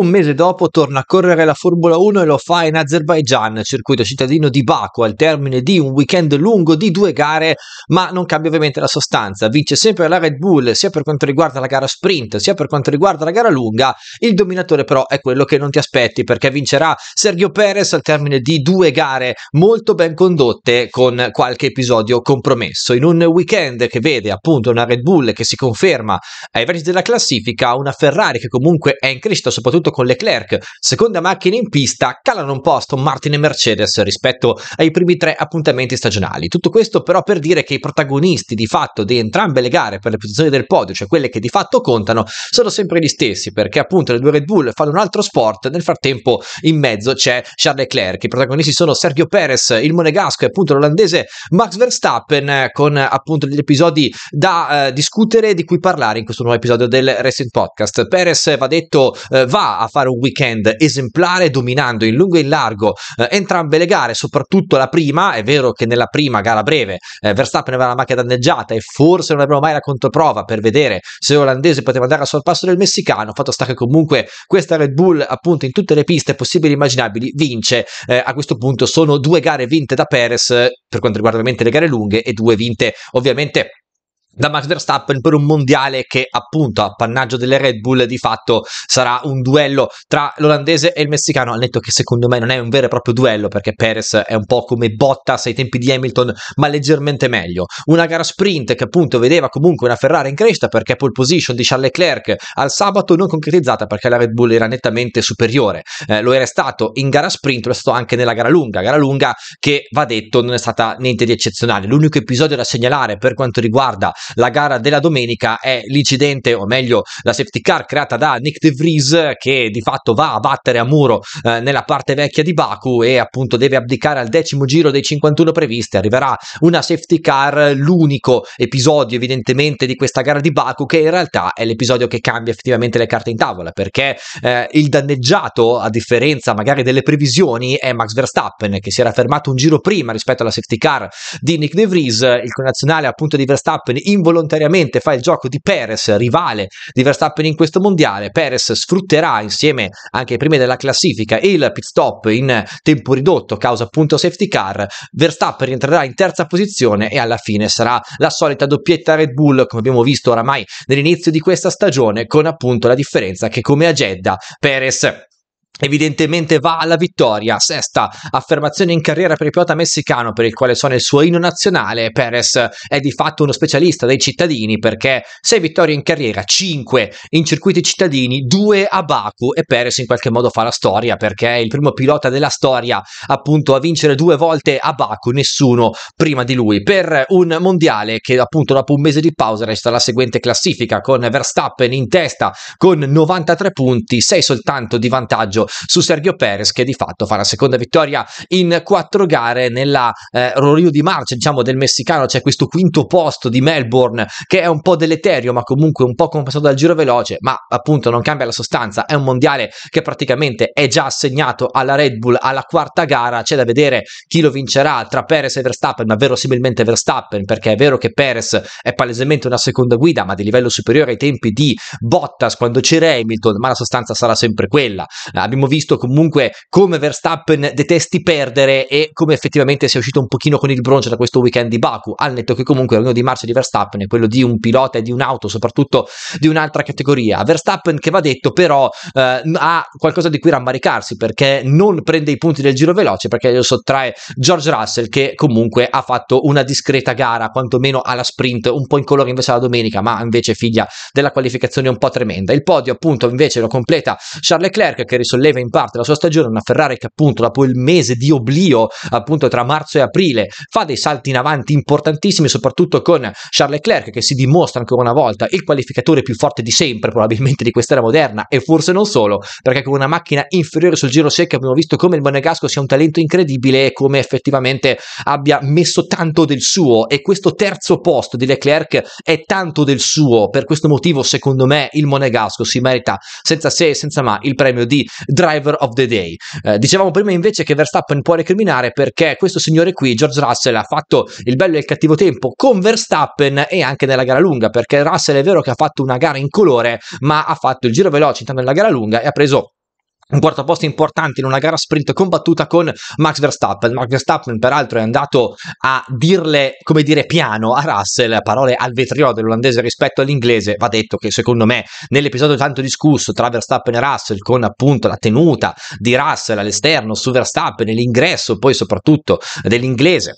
un mese dopo torna a correre la Formula 1 e lo fa in Azerbaijan, circuito cittadino di Baku, al termine di un weekend lungo di due gare, ma non cambia ovviamente la sostanza. Vince sempre la Red Bull, sia per quanto riguarda la gara sprint, sia per quanto riguarda la gara lunga. Il dominatore però è quello che non ti aspetti, perché vincerà Sergio Perez al termine di due gare molto ben condotte, con qualche episodio compromesso. In un weekend che vede appunto una Red Bull che si conferma ai vertici della classifica, una Ferrari che comunque è in crescita, soprattutto rapporto con Leclerc, seconda macchina in pista, calano un posto Martin e Mercedes rispetto ai primi tre appuntamenti stagionali. Tutto questo però per dire che i protagonisti di fatto di entrambe le gare per le posizioni del podio, cioè quelle che di fatto contano, sono sempre gli stessi perché appunto le due Red Bull fanno un altro sport, nel frattempo in mezzo c'è Charles Leclerc, i protagonisti sono Sergio Perez, il monegasco e appunto l'olandese Max Verstappen con appunto degli episodi da eh, discutere di cui parlare in questo nuovo episodio del Racing Podcast. Perez va detto eh, va a fare un weekend esemplare dominando in lungo e in largo eh, entrambe le gare, soprattutto la prima, è vero che nella prima gara breve eh, Verstappen aveva la macchina danneggiata e forse non avremo mai la controprova per vedere se l'olandese poteva andare al sorpasso del messicano, fatto sta che comunque questa Red Bull appunto in tutte le piste possibili e immaginabili vince, eh, a questo punto sono due gare vinte da Perez eh, per quanto riguarda ovviamente le gare lunghe e due vinte ovviamente da Max Verstappen per un mondiale che appunto a pannaggio delle Red Bull di fatto sarà un duello tra l'olandese e il messicano al netto che secondo me non è un vero e proprio duello perché Perez è un po' come Bottas ai tempi di Hamilton ma leggermente meglio una gara sprint che appunto vedeva comunque una Ferrari in crescita perché pole position di Charles Leclerc al sabato non concretizzata perché la Red Bull era nettamente superiore eh, lo era stato in gara sprint lo è stato anche nella gara lunga gara lunga che va detto non è stata niente di eccezionale l'unico episodio da segnalare per quanto riguarda la gara della domenica è l'incidente, o meglio la safety car creata da Nick De Vries che di fatto va a battere a muro eh, nella parte vecchia di Baku e appunto deve abdicare al decimo giro dei 51 previsti. Arriverà una safety car, l'unico episodio evidentemente di questa gara di Baku che in realtà è l'episodio che cambia effettivamente le carte in tavola perché eh, il danneggiato a differenza magari delle previsioni è Max Verstappen che si era fermato un giro prima rispetto alla safety car di Nick De Vries, il connazionale appunto di Verstappen involontariamente fa il gioco di Perez, rivale di Verstappen in questo mondiale. Perez sfrutterà insieme anche ai primi della classifica il pit stop in tempo ridotto, causa appunto safety car. Verstappen rientrerà in terza posizione e alla fine sarà la solita doppietta Red Bull, come abbiamo visto oramai nell'inizio di questa stagione, con appunto la differenza che come a Jeddah Perez Evidentemente va alla vittoria, sesta affermazione in carriera per il pilota messicano per il quale suona il suo inno nazionale. Perez è di fatto uno specialista dei cittadini perché 6 vittorie in carriera, 5 in circuiti cittadini, 2 a Baku e Perez in qualche modo fa la storia perché è il primo pilota della storia appunto a vincere due volte a Baku, nessuno prima di lui. Per un mondiale che appunto dopo un mese di pausa resta la seguente classifica con Verstappen in testa con 93 punti, 6 soltanto di vantaggio vantaggio su Sergio Perez che di fatto fa la seconda vittoria in quattro gare nella eh, Rorio di marcia diciamo del messicano c'è questo quinto posto di Melbourne che è un po' deleterio ma comunque un po' compensato dal giro veloce ma appunto non cambia la sostanza è un mondiale che praticamente è già assegnato alla Red Bull alla quarta gara c'è da vedere chi lo vincerà tra Perez e Verstappen ma verosimilmente Verstappen perché è vero che Perez è palesemente una seconda guida ma di livello superiore ai tempi di Bottas quando c'era Hamilton ma la sostanza sarà sempre quella abbiamo visto comunque come Verstappen detesti perdere e come effettivamente sia uscito un pochino con il bronzo da questo weekend di Baku, al netto che comunque il di marcia di Verstappen è quello di un pilota e di un'auto, soprattutto di un'altra categoria. Verstappen che va detto però eh, ha qualcosa di cui rammaricarsi perché non prende i punti del giro veloce perché lo sottrae George Russell che comunque ha fatto una discreta gara, quantomeno alla sprint, un po' in colore invece alla domenica, ma invece figlia della qualificazione un po' tremenda. Il podio appunto invece lo completa Charles Leclerc che risolve solleva in parte la sua stagione, una Ferrari che appunto dopo il mese di oblio appunto tra marzo e aprile fa dei salti in avanti importantissimi soprattutto con Charles Leclerc che si dimostra ancora una volta il qualificatore più forte di sempre probabilmente di quest'era moderna e forse non solo perché con una macchina inferiore sul giro secco abbiamo visto come il Monegasco sia un talento incredibile e come effettivamente abbia messo tanto del suo e questo terzo posto di Leclerc è tanto del suo per questo motivo secondo me il Monegasco si merita senza se e senza ma il premio di driver of the day. Eh, dicevamo prima invece che Verstappen può recriminare perché questo signore qui, George Russell, ha fatto il bello e il cattivo tempo con Verstappen e anche nella gara lunga, perché Russell è vero che ha fatto una gara in colore, ma ha fatto il giro veloce intanto nella gara lunga e ha preso un quarto posto importante in una gara sprint combattuta con Max Verstappen. Max Verstappen, peraltro, è andato a dirle, come dire, piano a Russell, parole al vetriolo dell'olandese rispetto all'inglese. Va detto che, secondo me, nell'episodio tanto discusso tra Verstappen e Russell, con appunto la tenuta di Russell all'esterno su Verstappen, l'ingresso poi soprattutto dell'inglese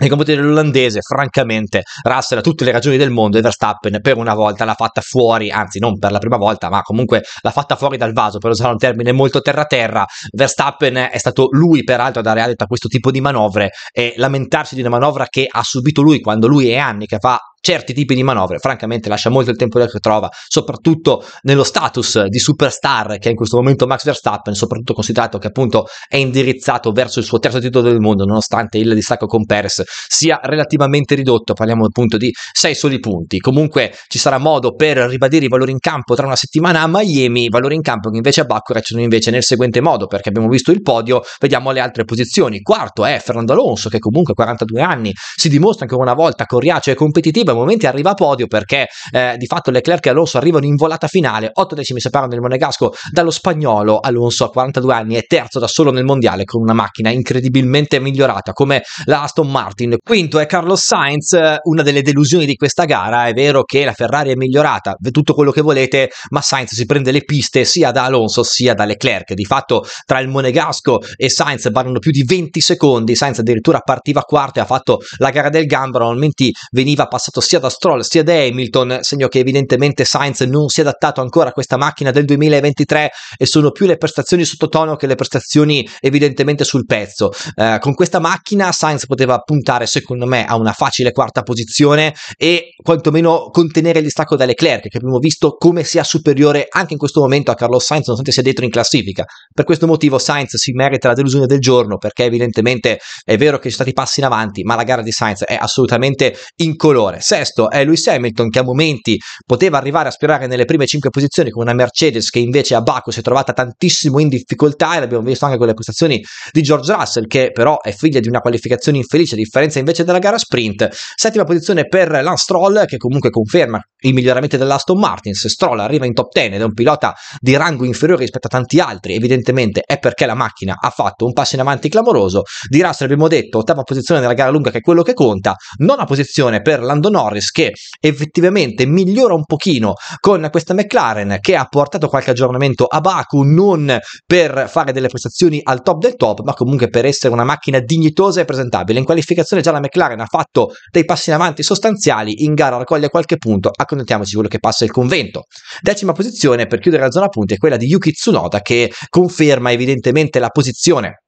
nei confronti dell'olandese, francamente, Russell ha tutte le ragioni del mondo e Verstappen per una volta l'ha fatta fuori, anzi non per la prima volta, ma comunque l'ha fatta fuori dal vaso, per usare un termine molto terra-terra. Verstappen è stato lui, peraltro, a dare adito a questo tipo di manovre e lamentarsi di una manovra che ha subito lui quando lui è anni che fa certi tipi di manovre, francamente lascia molto il tempo che trova, soprattutto nello status di superstar che è in questo momento Max Verstappen, soprattutto considerato che appunto è indirizzato verso il suo terzo titolo del mondo, nonostante il distacco con Perez sia relativamente ridotto, parliamo appunto di sei soli punti. Comunque ci sarà modo per ribadire i valori in campo tra una settimana a Miami, valori in campo che invece a Baccarat sono invece nel seguente modo, perché abbiamo visto il podio, vediamo le altre posizioni. Quarto è Fernando Alonso che comunque a 42 anni si dimostra ancora una volta coriaceo e competitivo arriva, a momenti arriva a podio perché eh, di fatto Leclerc e Alonso arrivano in volata finale, 8 decimi separano il monegasco dallo spagnolo, Alonso a 42 anni è terzo da solo nel mondiale con una macchina incredibilmente migliorata come la Aston Martin. Quinto è Carlos Sainz, eh, una delle delusioni di questa gara, è vero che la Ferrari è migliorata, tutto quello che volete, ma Sainz si prende le piste sia da Alonso sia da Leclerc, di fatto tra il monegasco e Sainz vanno più di 20 secondi, Sainz addirittura partiva quarto e ha fatto la gara del gambero, normalmente veniva passato fatto sia da Stroll sia da Hamilton, segno che evidentemente Sainz non si è adattato ancora a questa macchina del 2023 e sono più le prestazioni sottotono che le prestazioni evidentemente sul pezzo. Eh, con questa macchina Sainz poteva puntare secondo me a una facile quarta posizione e quantomeno contenere il distacco da Leclerc, che abbiamo visto come sia superiore anche in questo momento a Carlos Sainz nonostante sia dietro in classifica. Per questo motivo Sainz si merita la delusione del giorno perché evidentemente è vero che ci sono stati passi in avanti, ma la gara di Sainz è assolutamente incolore. Sesto è Lewis Hamilton che a momenti poteva arrivare a aspirare nelle prime cinque posizioni con una Mercedes che invece a Baku si è trovata tantissimo in difficoltà e l'abbiamo visto anche con le prestazioni di George Russell che però è figlia di una qualificazione infelice a differenza invece della gara sprint. Settima posizione per Lance Stroll che comunque conferma il miglioramento dell'Aston Martins. Stroll arriva in top 10 ed è un pilota di rango inferiore rispetto a tanti altri, evidentemente è perché la macchina ha fatto un passo in avanti clamoroso. Di Russell abbiamo detto ottava posizione nella gara lunga che è quello che conta, nona posizione per Landon Norris che effettivamente migliora un pochino con questa McLaren che ha portato qualche aggiornamento a Baku non per fare delle prestazioni al top del top ma comunque per essere una macchina dignitosa e presentabile. In qualificazione già la McLaren ha fatto dei passi in avanti sostanziali, in gara raccoglie qualche punto, accontentiamoci di quello che passa il convento. Decima posizione per chiudere la zona punti è quella di Yuki Tsunoda che conferma evidentemente la posizione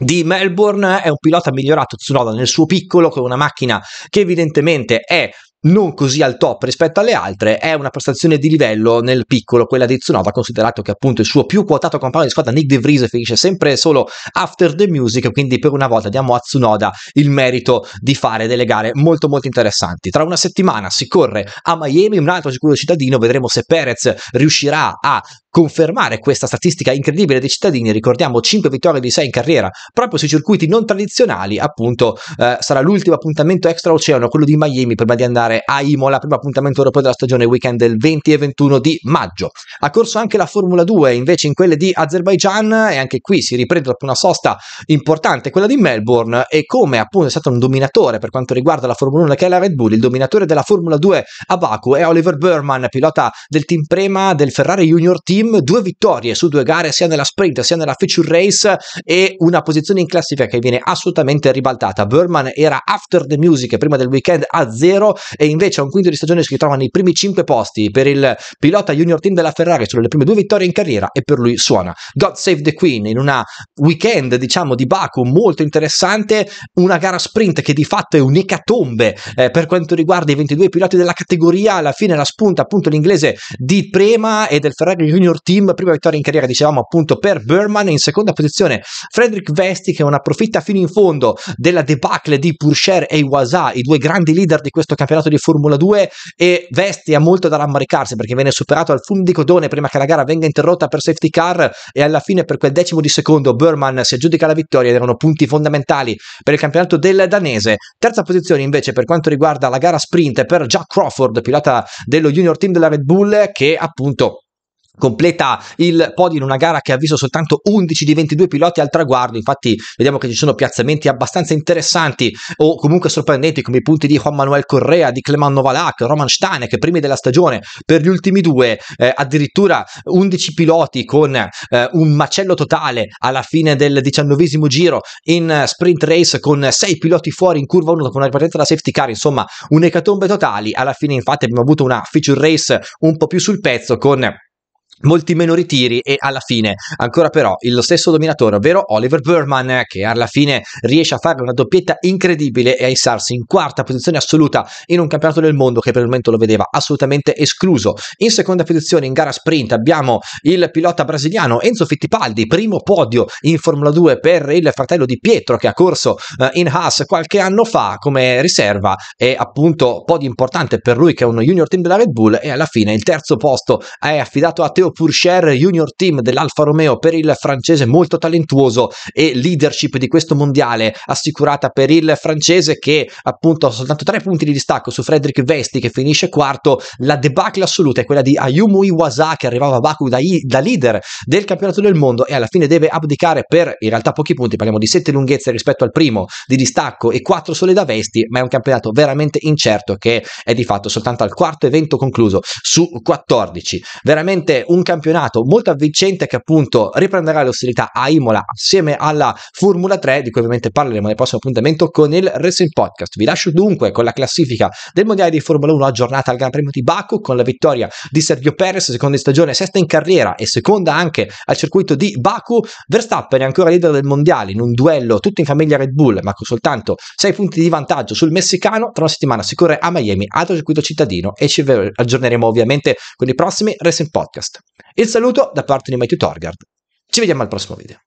di Melbourne è un pilota migliorato Tsunoda nel suo piccolo con una macchina che evidentemente è non così al top rispetto alle altre, è una prestazione di livello nel piccolo, quella di Tsunoda, considerato che appunto il suo più quotato compagno di squadra Nick De Vries finisce sempre solo after the music, quindi per una volta diamo a Tsunoda il merito di fare delle gare molto molto interessanti. Tra una settimana si corre a Miami, un altro sicuro cittadino, vedremo se Perez riuscirà a confermare questa statistica incredibile dei cittadini, ricordiamo 5 vittorie di 6 in carriera, proprio sui circuiti non tradizionali, appunto eh, sarà l'ultimo appuntamento extraoceano, quello di Miami, prima di andare a Imola, primo appuntamento europeo della stagione weekend del 20 e 21 di maggio. Ha corso anche la Formula 2, invece in quelle di Azerbaijan e anche qui si riprende dopo una sosta importante, quella di Melbourne e come appunto è stato un dominatore per quanto riguarda la Formula 1 che è la Red Bull, il dominatore della Formula 2 a Baku è Oliver Berman, pilota del team Prema del Ferrari Junior Team team, due vittorie su due gare sia nella sprint sia nella feature race e una posizione in classifica che viene assolutamente ribaltata. Berman era after the music prima del weekend a zero e invece a un quinto di stagione si ritrova nei primi cinque posti per il pilota junior team della Ferrari sulle prime due vittorie in carriera e per lui suona God Save the Queen in una weekend diciamo di Baku molto interessante, una gara sprint che di fatto è un'ecatombe eh, per quanto riguarda i 22 piloti della categoria, alla fine la spunta appunto l'inglese di prima e del Ferrari Junior Junior Team, prima vittoria in carriera, dicevamo appunto per Berman, in seconda posizione Frederick Vesti che non approfitta fino in fondo della debacle di Purcher e Iwasa, i due grandi leader di questo campionato di Formula 2 e Vesti ha molto da rammaricarsi perché viene superato al fumo di codone prima che la gara venga interrotta per safety car e alla fine per quel decimo di secondo Berman si aggiudica la vittoria ed erano punti fondamentali per il campionato del danese. Terza posizione invece per quanto riguarda la gara sprint per Jack Crawford, pilota dello junior team della Red Bull che appunto completa il podio in una gara che ha visto soltanto 11 di 22 piloti al traguardo infatti vediamo che ci sono piazzamenti abbastanza interessanti o comunque sorprendenti come i punti di Juan Manuel Correa di Clement Novalak, Roman Stenek primi della stagione per gli ultimi due eh, addirittura 11 piloti con eh, un macello totale alla fine del diciannovesimo giro in eh, sprint race con 6 piloti fuori in curva 1 dopo una ripartenza da safety car insomma un'ecatombe totali alla fine infatti abbiamo avuto una feature race un po' più sul pezzo con molti meno ritiri e alla fine ancora però lo stesso dominatore ovvero Oliver Berman, che alla fine riesce a fare una doppietta incredibile e a isarsi in quarta posizione assoluta in un campionato del mondo che per il momento lo vedeva assolutamente escluso in seconda posizione in gara sprint abbiamo il pilota brasiliano Enzo Fittipaldi primo podio in Formula 2 per il fratello di Pietro che ha corso eh, in Haas qualche anno fa come riserva e appunto podio importante per lui che è uno junior team della Red Bull e alla fine il terzo posto è affidato a Teo Tadeo Purcher Junior Team dell'Alfa Romeo per il francese molto talentuoso e leadership di questo mondiale assicurata per il francese che appunto ha soltanto tre punti di distacco su Frederick Vesti che finisce quarto. La debacle assoluta è quella di Ayumu Iwasa che arrivava a Baku da, I, da leader del campionato del mondo e alla fine deve abdicare per in realtà pochi punti, parliamo di sette lunghezze rispetto al primo di distacco e quattro sole da Vesti, ma è un campionato veramente incerto che è di fatto soltanto al quarto evento concluso su 14. Veramente un un campionato molto avvincente che appunto riprenderà le ostilità a Imola assieme alla Formula 3, di cui ovviamente parleremo nel prossimo appuntamento con il Racing Podcast. Vi lascio dunque con la classifica del Mondiale di Formula 1 aggiornata al Gran Premio di Baku con la vittoria di Sergio Perez, seconda in stagione, sesta in carriera e seconda anche al circuito di Baku. Verstappen è ancora leader del Mondiale in un duello tutto in famiglia Red Bull, ma con soltanto 6 punti di vantaggio sul messicano. Tra una settimana si corre a Miami, altro circuito cittadino e ci aggiorneremo ovviamente con i prossimi Racing Podcast. Il saluto da parte di Matthew Torgard. Ci vediamo al prossimo video.